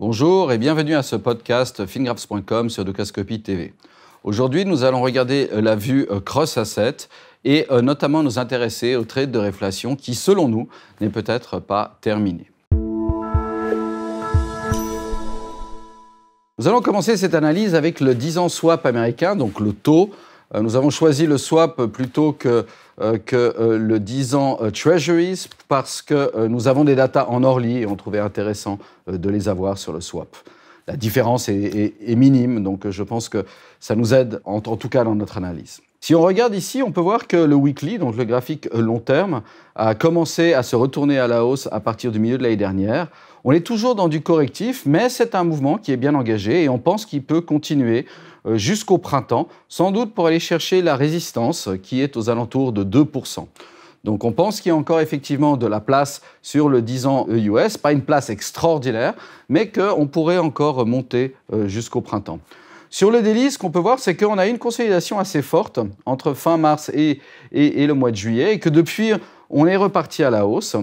Bonjour et bienvenue à ce podcast fingraphs.com sur Docascopy TV. Aujourd'hui, nous allons regarder euh, la vue euh, Cross Asset et euh, notamment nous intéresser au trade de réflation qui, selon nous, n'est peut-être pas terminé. Nous allons commencer cette analyse avec le 10 ans swap américain, donc le taux, euh, nous avons choisi le swap plutôt que, euh, euh, le 10 ans Treasuries parce que nous avons des datas en orly et on trouvait intéressant de les avoir sur le swap. La différence est, minime, donc je pense que ça nous aide, en tout cas dans notre analyse. Si on regarde ici, on peut voir que le weekly, donc le graphique long terme, a commencé à se retourner à la hausse à partir du milieu de l'année dernière. On est toujours dans du correctif, mais c'est un mouvement qui est bien engagé et on pense qu'il peut continuer euh, jusqu'au printemps, sans doute pour aller chercher la résistance qui est aux alentours de 2%. Donc on pense qu'il y a encore effectivement de la place sur le 10 ans e US, pas une place extraordinaire, mais qu'on pourrait encore monter euh, jusqu'au printemps. Sur le délit, ce qu'on peut voir, c'est qu'on a une consolidation assez forte entre fin mars et, le mois de juillet, et que depuis, on est reparti à la hausse.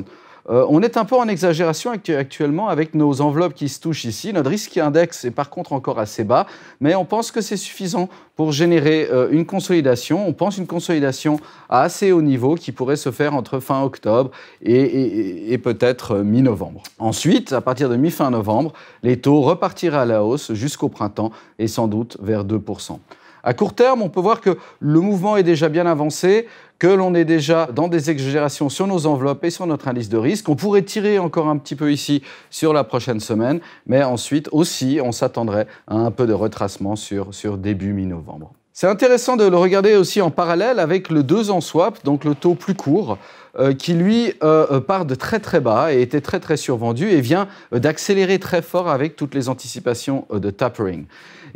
Euh, on est un peu en exagération actuellement avec nos enveloppes qui se touchent ici. Notre risque index est par contre encore assez bas, mais on pense que c'est suffisant pour générer euh, une consolidation. On pense une consolidation à assez haut niveau qui pourrait se faire entre fin octobre et, et peut-être euh, mi-novembre. Ensuite, à partir de mi-fin novembre, les taux repartiraient à la hausse jusqu'au printemps et sans doute vers 2%. À court terme, on peut voir que le mouvement est déjà bien avancé, que l'on est déjà dans des exagérations sur nos enveloppes et sur notre indice de risque. On pourrait tirer encore un petit peu ici sur la prochaine semaine, mais ensuite aussi, on s'attendrait à un peu de retracement sur, début mi-novembre. C'est intéressant de le regarder aussi en parallèle avec le 2 ans swap, donc le taux plus court. Euh, qui lui euh, euh, part de très très bas et était très très survendu et vient d'accélérer très fort avec toutes les anticipations de tapering.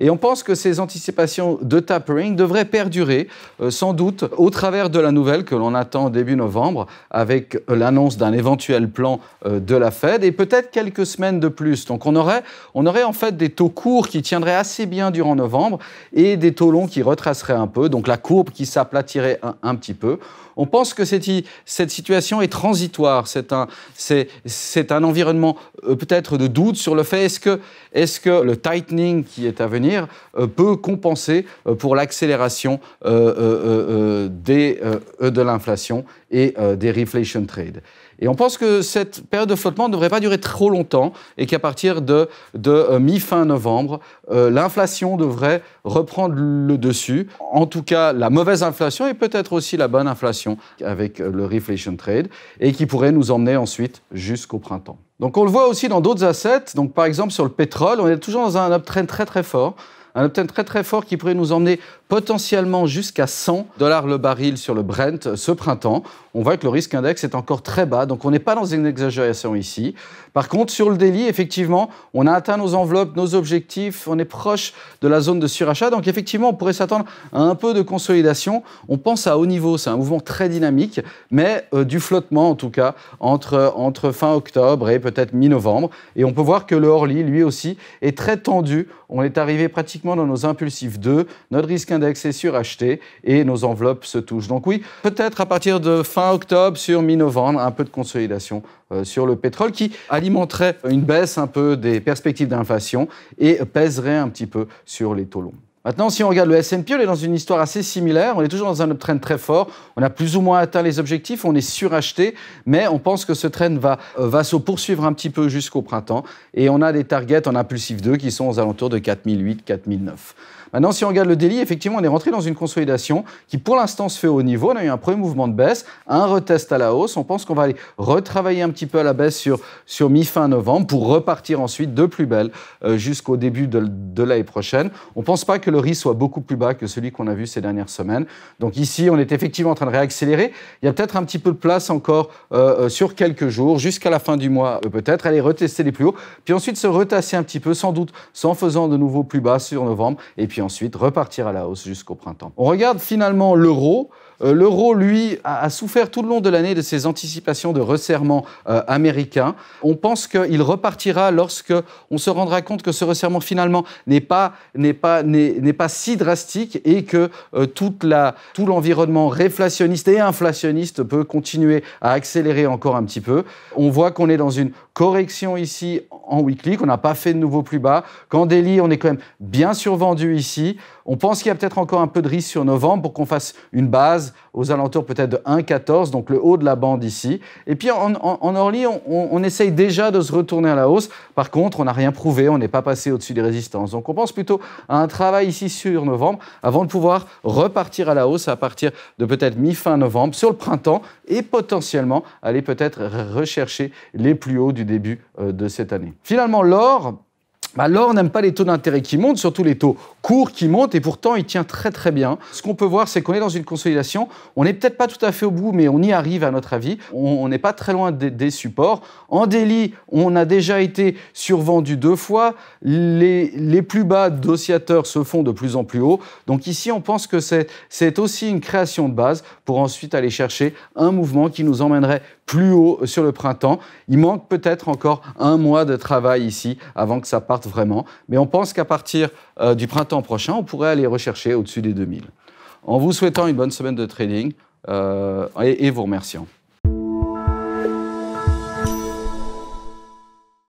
Et on pense que ces anticipations de tapering devraient perdurer, sans doute, au travers de la nouvelle que l'on attend début novembre, avec l'annonce d'un éventuel plan de la Fed, et peut-être quelques semaines de plus. Donc on aurait, on aurait en fait des taux courts qui tiendraient assez bien durant novembre, et des taux longs qui retraceraient un peu, donc la courbe qui s'aplatirait un, petit peu. On pense que cette cette situation est transitoire. C'est un, c'est, un environnement euh, peut-être de doute sur le fait est-ce que, est-ce que le tightening qui est à venir euh, peut compenser euh, pour l'accélération des, de l'inflation et des reflation trades ». Et on pense que cette période de flottement ne devrait pas durer trop longtemps et qu'à partir de, euh, mi-fin novembre, euh, l'inflation devrait reprendre le dessus. En tout cas, la mauvaise inflation et peut-être aussi la bonne inflation avec euh, le reflation trade et qui pourrait nous emmener ensuite jusqu'au printemps. Donc on le voit aussi dans d'autres assets. Donc par exemple sur le pétrole, on est toujours dans un uptrend très très fort un opt très très fort qui pourrait nous emmener potentiellement jusqu'à 100 dollars le baril sur le Brent ce printemps. On voit que le risque index est encore très bas, donc on n'est pas dans une exagération ici. Par contre, sur le délit, effectivement, on a atteint nos enveloppes, nos objectifs, on est proche de la zone de surachat, donc effectivement, on pourrait s'attendre à un peu de consolidation. On pense à haut niveau, c'est un mouvement très dynamique, mais euh, du flottement en tout cas entre, entre fin octobre et peut-être mi-novembre. Et on peut voir que le Orly, lui aussi, est très tendu. On est arrivé pratiquement dans nos impulsifs 2, notre risque index est suracheté et nos enveloppes se touchent. Donc oui, peut-être à partir de fin octobre, sur mi-novembre, un peu de consolidation euh, sur le pétrole qui alimenterait une baisse un peu des perspectives d'inflation et pèserait un petit peu sur les taux longs. Maintenant, si on regarde le S&P, on est dans une histoire assez similaire. On est toujours dans un uptrend très fort. On a plus ou moins atteint les objectifs. On est suracheté, mais on pense que ce trend va, euh, va se poursuivre un petit peu jusqu'au printemps. Et on a des targets en impulsif 2 qui sont aux alentours de 4008, 4009. Maintenant, si on regarde le délit, effectivement, on est rentré dans une consolidation qui, pour l'instant, se fait au niveau. On a eu un premier mouvement de baisse, un retest à la hausse. On pense qu'on va aller retravailler un petit peu à la baisse sur, sur mi-fin novembre pour repartir ensuite de plus belle euh, jusqu'au début de, de l'année prochaine. On pense pas que le soit beaucoup plus bas que celui qu'on a vu ces dernières semaines. Donc ici, on est effectivement en train de réaccélérer. Il y a peut-être un petit peu de place encore euh, euh, sur quelques jours, jusqu'à la fin du mois euh, peut-être, aller retester les plus hauts, puis ensuite se retasser un petit peu, sans doute, sans faisant de nouveau plus bas sur novembre, et puis ensuite repartir à la hausse jusqu'au printemps. On regarde finalement l'euro. Euh, l'euro, lui, a, souffert tout le long de l'année de ces anticipations de resserrement euh, américain. On pense qu'il repartira lorsque on se rendra compte que ce resserrement finalement n'est pas, n'est pas, n'est, pas si drastique et que euh, toute la, tout l'environnement réflationniste et inflationniste peut continuer à accélérer encore un petit peu. On voit qu'on est dans une correction ici en weekly, qu'on n'a pas fait de nouveau plus bas. Qu'en daily, on est quand même bien survendu ici. On pense qu'il y a peut-être encore un peu de risque sur novembre pour qu'on fasse une base aux alentours peut-être de 1,14, donc le haut de la bande ici. Et puis en, Orly, on, on, essaye déjà de se retourner à la hausse. Par contre, on n'a rien prouvé, on n'est pas passé au-dessus des résistances. Donc on pense plutôt à un travail ici sur novembre avant de pouvoir repartir à la hausse à partir de peut-être mi-fin novembre sur le printemps et potentiellement aller peut-être rechercher les plus hauts du début euh, de cette année. Finalement, l'or, bah, l'or n'aime pas les taux d'intérêt qui montent, surtout les taux courts qui montent, et pourtant il tient très très bien. Ce qu'on peut voir, c'est qu'on est dans une consolidation. On n'est peut-être pas tout à fait au bout, mais on y arrive à notre avis. On n'est pas très loin des, supports. En délit, on a déjà été survendu deux fois. Les, les plus bas dossiateurs se font de plus en plus haut. Donc ici, on pense que c'est aussi une création de base pour ensuite aller chercher un mouvement qui nous emmènerait plus haut sur le printemps. Il manque peut-être encore un mois de travail ici avant que ça parte vraiment. Mais on pense qu'à partir euh, du printemps prochain, on pourrait aller rechercher au-dessus des 2000. En vous souhaitant une bonne semaine de trading euh, et, et vous remerciant.